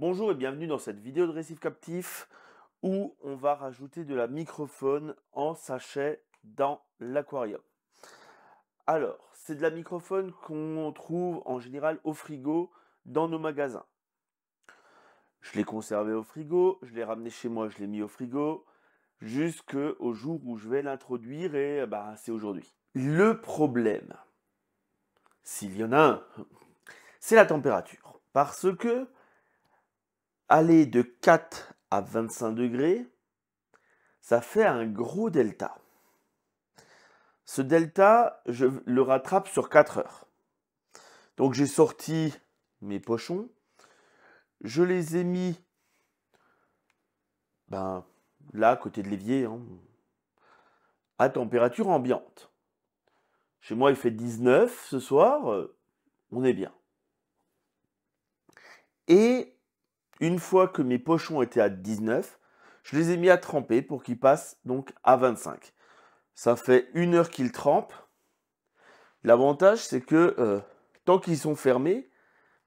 Bonjour et bienvenue dans cette vidéo de récif captif où on va rajouter de la microphone en sachet dans l'aquarium. Alors, c'est de la microphone qu'on trouve en général au frigo dans nos magasins. Je l'ai conservé au frigo, je l'ai ramené chez moi, je l'ai mis au frigo jusqu'au jour où je vais l'introduire et eh ben, c'est aujourd'hui. Le problème, s'il y en a un, c'est la température. Parce que aller de 4 à 25 degrés, ça fait un gros delta. Ce delta, je le rattrape sur 4 heures. Donc j'ai sorti mes pochons, je les ai mis ben, là, côté de l'évier, hein, à température ambiante. Chez moi, il fait 19 ce soir, euh, on est bien. Et une fois que mes pochons étaient à 19, je les ai mis à tremper pour qu'ils passent donc à 25. Ça fait une heure qu'ils trempent. L'avantage, c'est que euh, tant qu'ils sont fermés,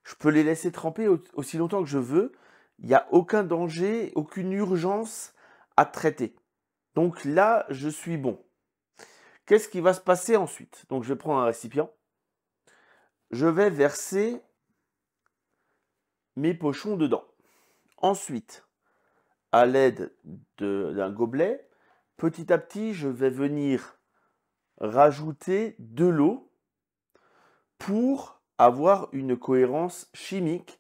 je peux les laisser tremper aussi longtemps que je veux. Il n'y a aucun danger, aucune urgence à traiter. Donc là, je suis bon. Qu'est-ce qui va se passer ensuite Donc je vais prendre un récipient. Je vais verser mes pochons dedans. Ensuite, à l'aide d'un gobelet, petit à petit, je vais venir rajouter de l'eau pour avoir une cohérence chimique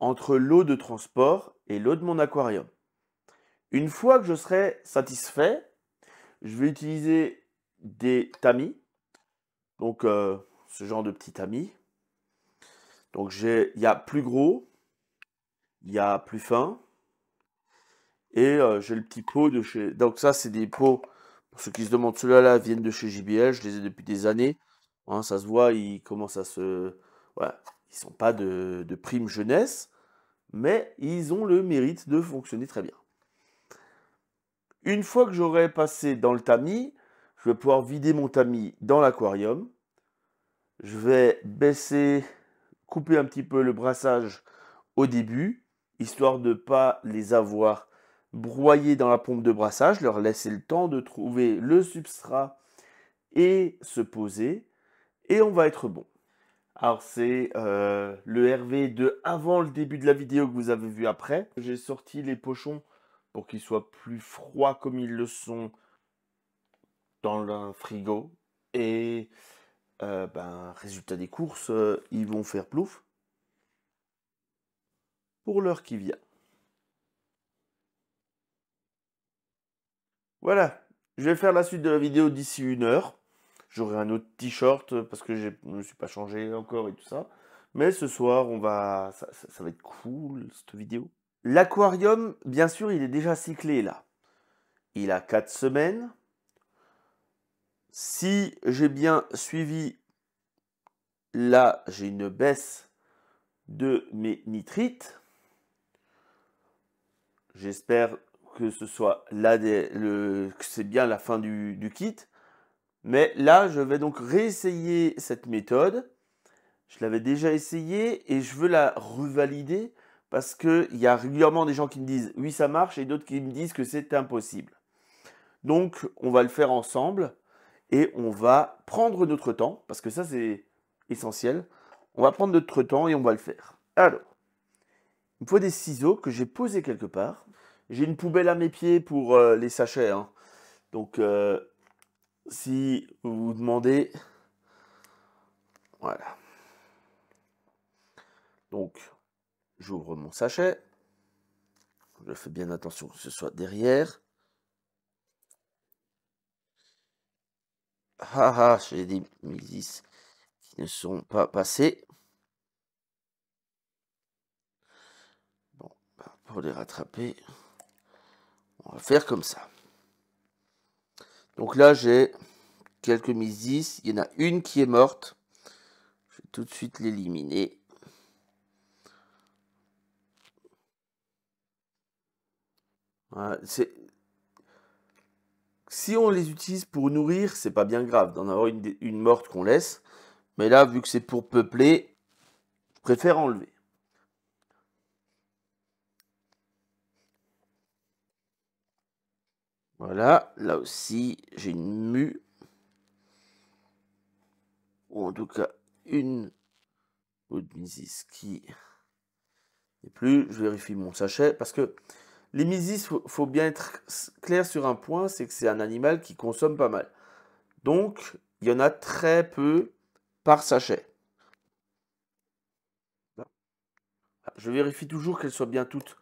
entre l'eau de transport et l'eau de mon aquarium. Une fois que je serai satisfait, je vais utiliser des tamis, donc euh, ce genre de petits tamis. Donc il y a plus gros, il y a plus fin. Et euh, j'ai le petit pot de chez... Donc ça, c'est des pots... Pour ceux qui se demandent, ceux-là viennent de chez JBL. Je les ai depuis des années. Hein, ça se voit, ils commencent à se... Ils Ils sont pas de, de prime jeunesse, mais ils ont le mérite de fonctionner très bien. Une fois que j'aurai passé dans le tamis, je vais pouvoir vider mon tamis dans l'aquarium. Je vais baisser, couper un petit peu le brassage au début histoire de ne pas les avoir broyés dans la pompe de brassage, leur laisser le temps de trouver le substrat et se poser, et on va être bon. Alors c'est euh, le RV de avant le début de la vidéo que vous avez vu après. J'ai sorti les pochons pour qu'ils soient plus froids comme ils le sont dans le frigo. Et euh, ben, résultat des courses, euh, ils vont faire plouf pour l'heure qui vient. Voilà, je vais faire la suite de la vidéo d'ici une heure. J'aurai un autre t-shirt parce que je ne me suis pas changé encore et tout ça. Mais ce soir, on va, ça, va être cool cette vidéo. L'aquarium, bien sûr, il est déjà cyclé là. Il a 4 semaines. Si j'ai bien suivi, là, j'ai une baisse de mes nitrites. J'espère que c'est bien la fin du, du, kit. Mais là, je vais donc réessayer cette méthode. Je l'avais déjà essayée et je veux la revalider parce qu'il y a régulièrement des gens qui me disent oui ça marche et d'autres qui me disent que c'est impossible. Donc on va le faire ensemble et on va prendre notre temps parce que ça c'est essentiel. On va prendre notre temps et on va le faire. Alors, il me faut des ciseaux que j'ai posés quelque part. J'ai une poubelle à mes pieds pour euh, les sachets. Hein. Donc, euh, si vous vous demandez... Voilà. Donc, j'ouvre mon sachet. Je fais bien attention que ce soit derrière. Ah ah, j'ai des 1010 qui ne sont pas passés. les rattraper, on va faire comme ça. Donc là, j'ai quelques mises Il y en a une qui est morte. Je vais tout de suite l'éliminer. c'est si on les utilise pour nourrir, c'est pas bien grave d'en avoir une, une morte qu'on laisse. Mais là, vu que c'est pour peupler, je préfère enlever. Voilà, là aussi, j'ai une mue. Ou en tout cas, une autre misis qui n'est plus. Je vérifie mon sachet parce que les misis, il faut bien être clair sur un point, c'est que c'est un animal qui consomme pas mal. Donc, il y en a très peu par sachet. Ah, je vérifie toujours qu'elles soient bien toutes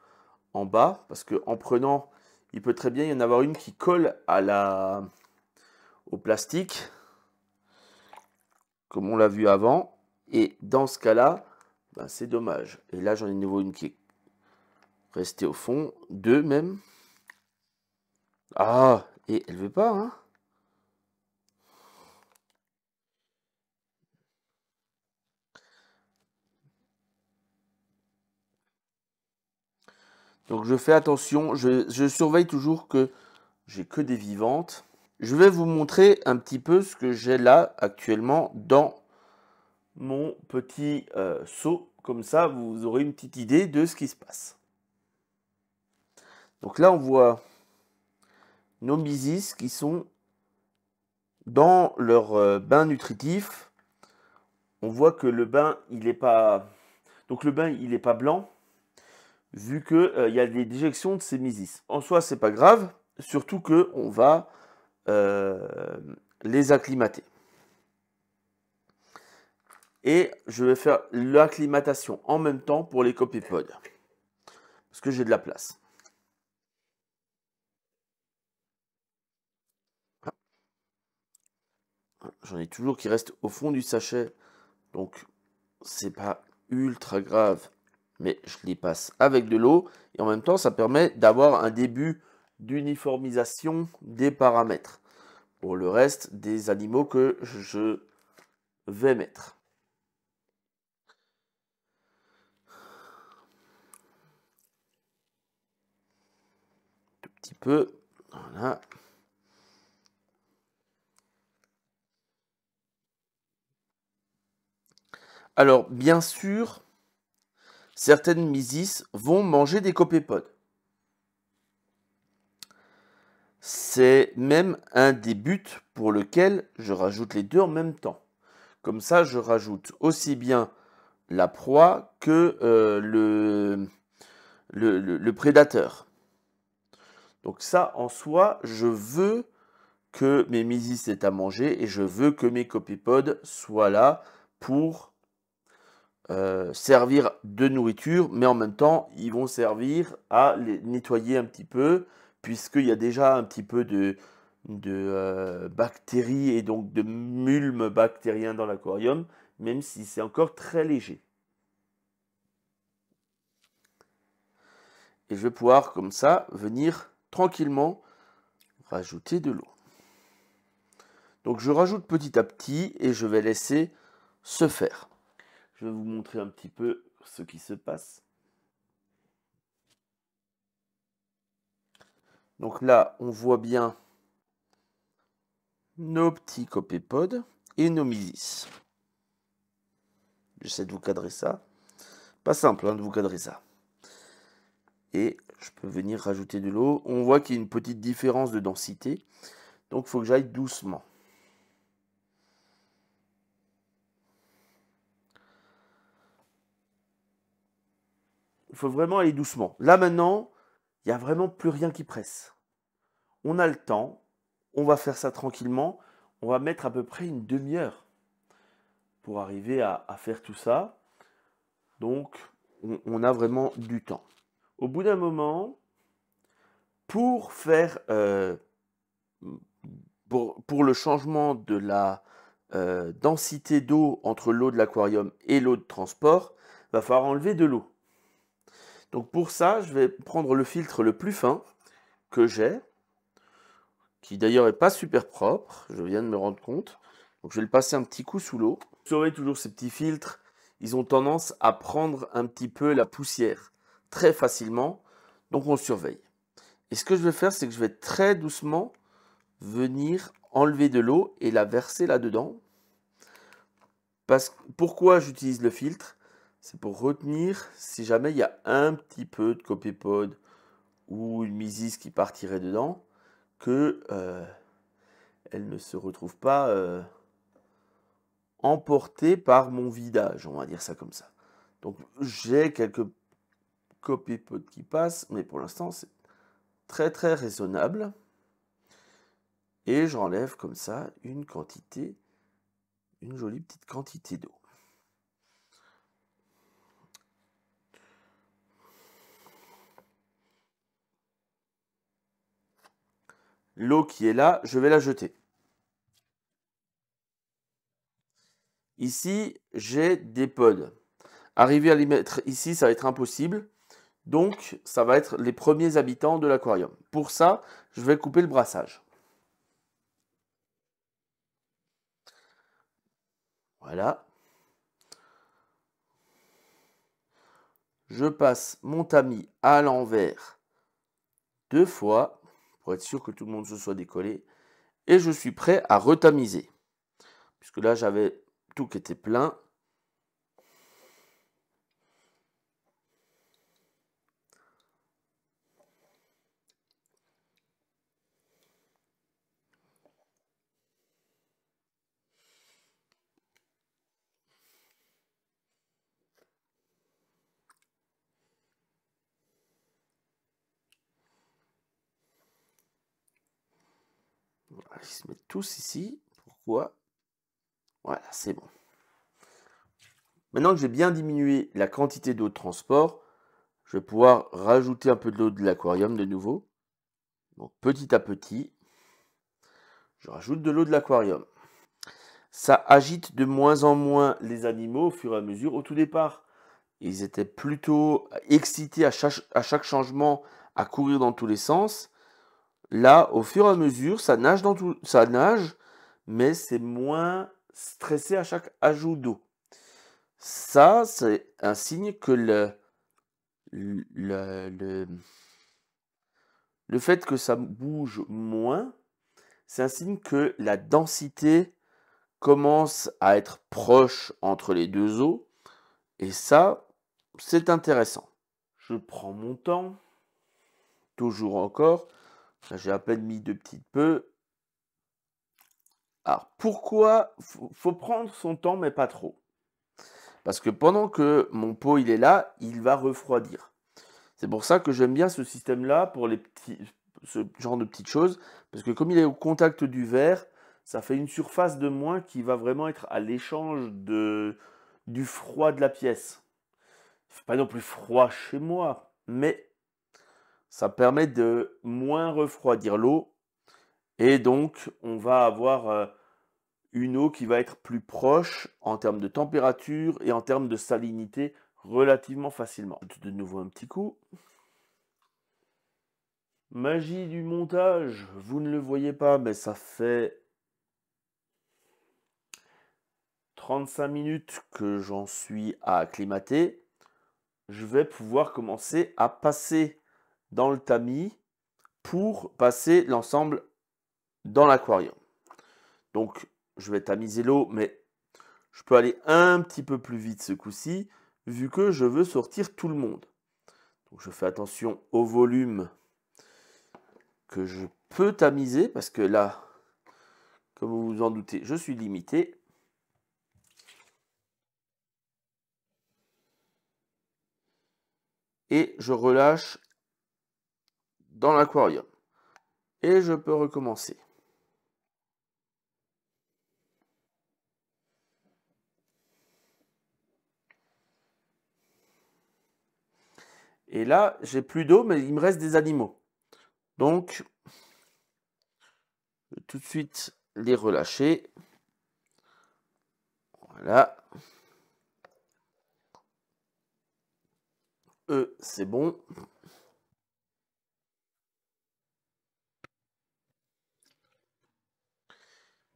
en bas, parce que en prenant il peut très bien y en avoir une qui colle à la, au plastique, comme on l'a vu avant. Et dans ce cas-là, ben, c'est dommage. Et là, j'en ai de nouveau une qui est restée au fond. Deux même. Ah, et elle ne veut pas, hein Donc je fais attention, je, surveille toujours que j'ai que des vivantes. Je vais vous montrer un petit peu ce que j'ai là actuellement dans mon petit euh, seau. Comme ça, vous aurez une petite idée de ce qui se passe. Donc là, on voit nos misis qui sont dans leur euh, bain nutritif. On voit que le bain, il pas... Donc le bain, il n'est pas blanc vu qu'il euh, il y a des déjections de misis. En soi, c'est pas grave, surtout qu'on va euh, les acclimater. Et je vais faire l'acclimatation en même temps pour les copépodes, parce que j'ai de la place. J'en ai toujours qui restent au fond du sachet, donc c'est pas ultra grave mais je les passe avec de l'eau et en même temps ça permet d'avoir un début d'uniformisation des paramètres pour le reste des animaux que je vais mettre. Un petit peu, voilà. Alors bien sûr, certaines misis vont manger des copépodes. C'est même un des buts pour lequel je rajoute les deux en même temps. Comme ça, je rajoute aussi bien la proie que euh, le, le, prédateur. Donc ça, en soi, je veux que mes misis aient à manger et je veux que mes copépodes soient là pour euh, servir de nourriture, mais en même temps, ils vont servir à les nettoyer un petit peu, puisqu'il y a déjà un petit peu de, euh, bactéries et donc de mulmes bactériens dans l'aquarium, même si c'est encore très léger. Et je vais pouvoir comme ça venir tranquillement rajouter de l'eau. Donc je rajoute petit à petit et je vais laisser se faire. Je vais vous montrer un petit peu ce qui se passe. Donc là, on voit bien nos petits copépodes et nos misis. J'essaie de vous cadrer ça. Pas simple hein, de vous cadrer ça. Et je peux venir rajouter de l'eau. On voit qu'il y a une petite différence de densité. Donc il faut que j'aille doucement. faut vraiment aller doucement. Là maintenant, il n'y a vraiment plus rien qui presse. On a le temps, on va faire ça tranquillement, on va mettre à peu près une demi-heure pour arriver à, faire tout ça. Donc, on, a vraiment du temps. Au bout d'un moment, pour faire euh, pour, le changement de la euh, densité d'eau entre l'eau de l'aquarium et l'eau de transport, va falloir enlever de l'eau. Donc pour ça, je vais prendre le filtre le plus fin que j'ai, qui d'ailleurs n'est pas super propre, je viens de me rendre compte. Donc je vais le passer un petit coup sous l'eau. Surveille toujours ces petits filtres, ils ont tendance à prendre un petit peu la poussière très facilement, donc on surveille. Et ce que je vais faire, c'est que je vais très doucement venir enlever de l'eau et la verser là-dedans. Parce, pourquoi j'utilise le filtre c'est pour retenir si jamais il y a un petit peu de copépode ou une misis qui partirait dedans, que euh, elle ne se retrouve pas euh, emportée par mon vidage, on va dire ça comme ça. Donc j'ai quelques copépodes qui passent, mais pour l'instant c'est très très raisonnable. Et j'enlève comme ça une quantité, une jolie petite quantité d'eau. l'eau qui est là, je vais la jeter. Ici, j'ai des pods. Arriver à les mettre ici, ça va être impossible. Donc, ça va être les premiers habitants de l'aquarium. Pour ça, je vais couper le brassage. Voilà. Je passe mon tamis à l'envers deux fois pour être sûr que tout le monde se soit décollé. Et je suis prêt à retamiser. Puisque là, j'avais tout qui était plein. Ils se mettent tous ici. Pourquoi Voilà, c'est bon. Maintenant que j'ai bien diminué la quantité d'eau de transport, je vais pouvoir rajouter un peu de l'eau de l'aquarium de nouveau. Donc petit à petit, je rajoute de l'eau de l'aquarium. Ça agite de moins en moins les animaux au fur et à mesure. Au tout départ, ils étaient plutôt excités à chaque changement, à courir dans tous les sens. Là, au fur et à mesure, ça nage dans tout, ça nage, mais c'est moins stressé à chaque ajout d'eau. Ça, c'est un signe que le, le, le fait que ça bouge moins, c'est un signe que la densité commence à être proche entre les deux eaux. Et ça, c'est intéressant. Je prends mon temps, toujours encore j'ai à peine mis deux petites peu. Alors, pourquoi faut prendre son temps, mais pas trop Parce que pendant que mon pot il est là, il va refroidir. C'est pour ça que j'aime bien ce système-là pour les petits, ce genre de petites choses, parce que comme il est au contact du verre, ça fait une surface de moins qui va vraiment être à l'échange de du froid de la pièce. pas non plus froid chez moi, mais ça permet de moins refroidir l'eau et donc on va avoir euh, une eau qui va être plus proche en termes de température et en termes de salinité relativement facilement. De nouveau un petit coup. Magie du montage, vous ne le voyez pas, mais ça fait 35 minutes que j'en suis à acclimater. Je vais pouvoir commencer à passer dans le tamis pour passer l'ensemble dans l'aquarium. Donc, je vais tamiser l'eau, mais je peux aller un petit peu plus vite ce coup-ci, vu que je veux sortir tout le monde. Donc, je fais attention au volume que je peux tamiser, parce que là, comme vous vous en doutez, je suis limité. Et je relâche dans l'aquarium. Et je peux recommencer. Et là, j'ai plus d'eau, mais il me reste des animaux. Donc, tout de suite les relâcher. Voilà. Eux, c'est bon.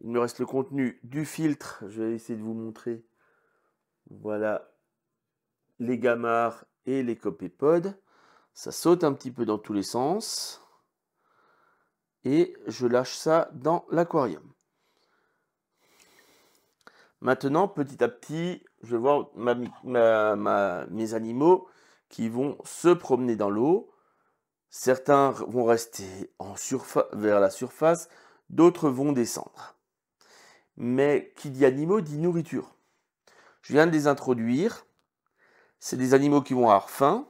Il me reste le contenu du filtre. Je vais essayer de vous montrer. Voilà les gamards et les copépodes. Ça saute un petit peu dans tous les sens. Et je lâche ça dans l'aquarium. Maintenant, petit à petit, je vais voir mes animaux qui vont se promener dans l'eau. Certains vont rester en vers la surface, d'autres vont descendre mais qui dit animaux dit nourriture. Je viens de les introduire. C'est des animaux qui vont avoir faim.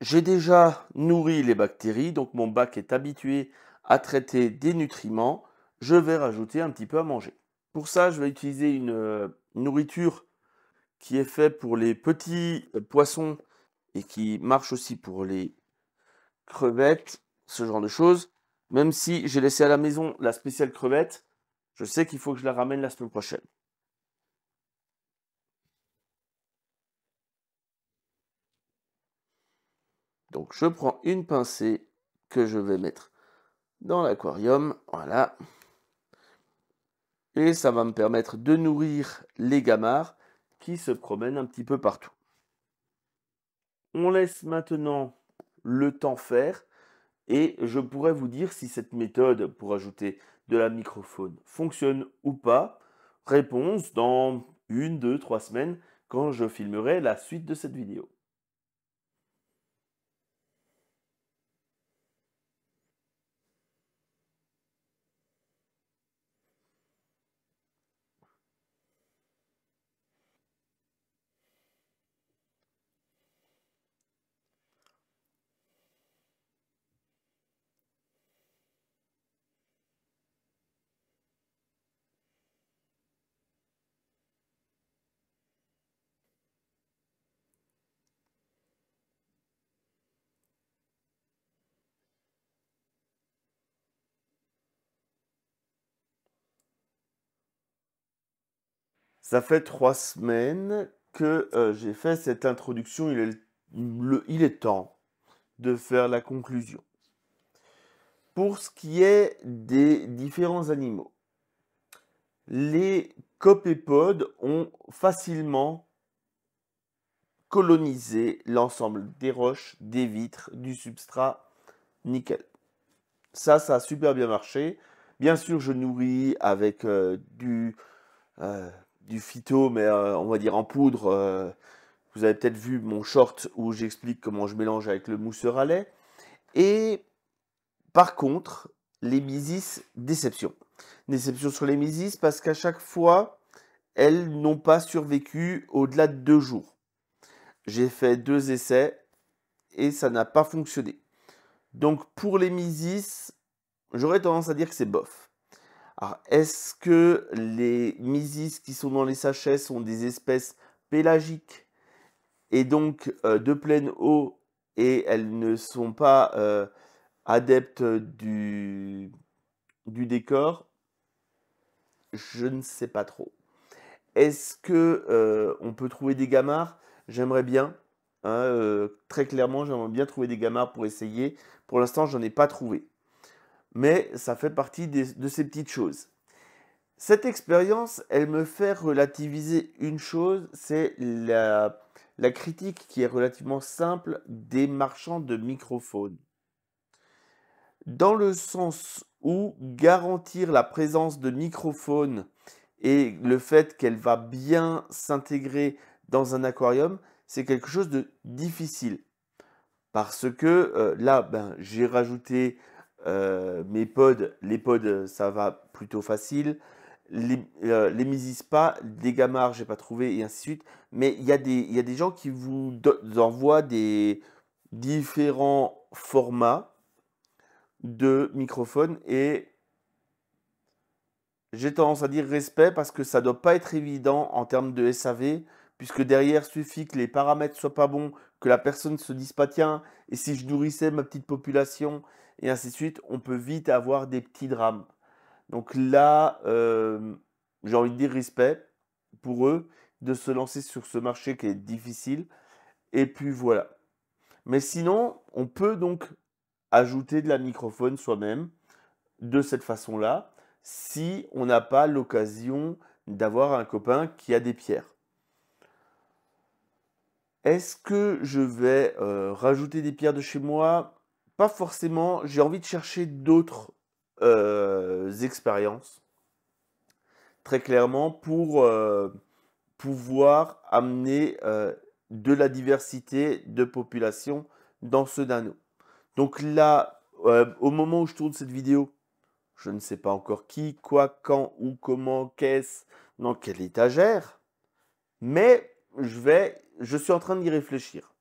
J'ai déjà nourri les bactéries, donc mon bac est habitué à traiter des nutriments. Je vais rajouter un petit peu à manger. Pour ça, je vais utiliser une euh, nourriture qui est faite pour les petits euh, poissons et qui marche aussi pour les crevettes, ce genre de choses. Même si j'ai laissé à la maison la spéciale crevette, je sais qu'il faut que je la ramène la semaine prochaine. Donc je prends une pincée que je vais mettre dans l'aquarium. Voilà. Et ça va me permettre de nourrir les gamards qui se promènent un petit peu partout. On laisse maintenant le temps faire et je pourrais vous dire si cette méthode pour ajouter de la microphone fonctionne ou pas Réponse dans une, deux, trois semaines quand je filmerai la suite de cette vidéo. Ça fait trois semaines que euh, j'ai fait cette introduction. Il est, il est temps de faire la conclusion. Pour ce qui est des différents animaux, les copépodes ont facilement colonisé l'ensemble des roches, des vitres, du substrat, nickel. Ça, ça a super bien marché. Bien sûr, je nourris avec euh, du, euh, du phyto, mais euh, on va dire en poudre. Euh, vous avez peut-être vu mon short où j'explique comment je mélange avec le mousseur à lait. Et par contre, les misis, déception. Déception sur les misis parce qu'à chaque fois, elles n'ont pas survécu au-delà de deux jours. J'ai fait deux essais et ça n'a pas fonctionné. Donc pour les misis, j'aurais tendance à dire que c'est bof. Alors, est-ce que les misis qui sont dans les sachets sont des espèces pélagiques et donc euh, de pleine eau et elles ne sont pas euh, adeptes du, décor Je ne sais pas trop. Est-ce que euh, on peut trouver des gamards J'aimerais bien. Hein, très clairement, j'aimerais bien trouver des gamards pour essayer. Pour l'instant, je n'en ai pas trouvé mais ça fait partie de ces petites choses. Cette expérience, elle me fait relativiser une chose, c'est la, critique qui est relativement simple des marchands de microphones. Dans le sens où garantir la présence de microphones et le fait qu'elle va bien s'intégrer dans un aquarium, c'est quelque chose de difficile. Parce que euh, là, ben, j'ai rajouté euh, mes pods, les pods, ça va plutôt facile. Les, euh, les pas, des Gamars, j'ai pas trouvé, et ainsi de suite. Mais il y, a des, gens qui vous envoient des différents formats de microphones et j'ai tendance à dire respect parce que ça doit pas être évident en termes de SAV, puisque derrière suffit que les paramètres soient pas bons, que la personne se dise pas tiens, et si je nourrissais ma petite population et ainsi de suite, on peut vite avoir des petits drames. Donc là, euh, j'ai envie de dire respect pour eux de se lancer sur ce marché qui est difficile. Et puis voilà. Mais sinon, on peut donc ajouter de la microphone soi-même de cette façon-là si on n'a pas l'occasion d'avoir un copain qui a des pierres. Est-ce que je vais euh, rajouter des pierres de chez moi pas forcément, j'ai envie de chercher d'autres euh, expériences, très clairement, pour euh, pouvoir amener euh, de la diversité de population dans ce dano. Donc là, au moment où je tourne cette vidéo, je ne sais pas encore qui, quoi, quand, ou comment, qu'est-ce, dans quelle étagère, mais je vais, je suis en train d'y réfléchir.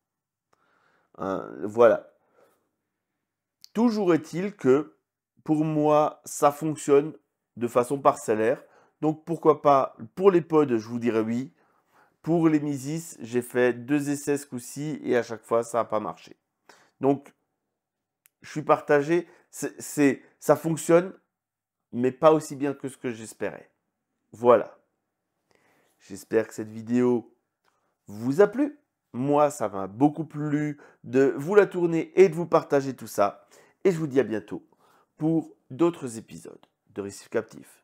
Hein, voilà, Toujours est-il que pour moi, ça fonctionne de façon parcellaire. Donc pourquoi pas, pour les pods, je vous dirais oui. Pour les Misis, j'ai fait deux essais ce coup-ci et à chaque fois, ça n'a pas marché. Donc, je suis partagé. C'est, ça fonctionne, mais pas aussi bien que ce que j'espérais. Voilà. J'espère que cette vidéo vous a plu. Moi, ça m'a beaucoup plu de vous la tourner et de vous partager tout ça. Et je vous dis à bientôt pour d'autres épisodes de Récif Captif.